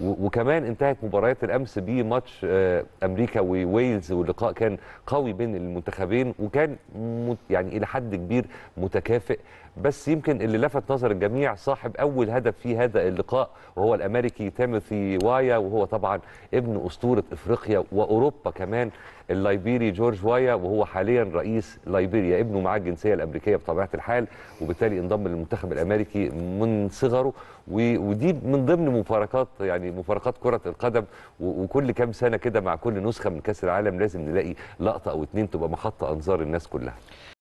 وكمان انتهت مباريات الامس بماتش آه، امريكا وويلز واللقاء كان قوي بين المنتخبين وكان يعني الى حد كبير متكافئ بس يمكن اللي لفت نظر الجميع صاحب اول هدف في هذا اللقاء وهو الامريكي تيموثي وايا وهو طبعا ابن اسطوره افريقيا واوروبا كمان الليبيري جورج وايا وهو حاليا رئيس ليبيريا ابنه معاه الجنسيه الامريكيه بطبيعه الحال وبالتالي انضم للمنتخب الامريكي من صغره ودي من ضمن مباركات يعني يعني مفارقات كره القدم وكل كام سنه كده مع كل نسخه من كاس العالم لازم نلاقي لقطه او اتنين تبقى محط انظار الناس كلها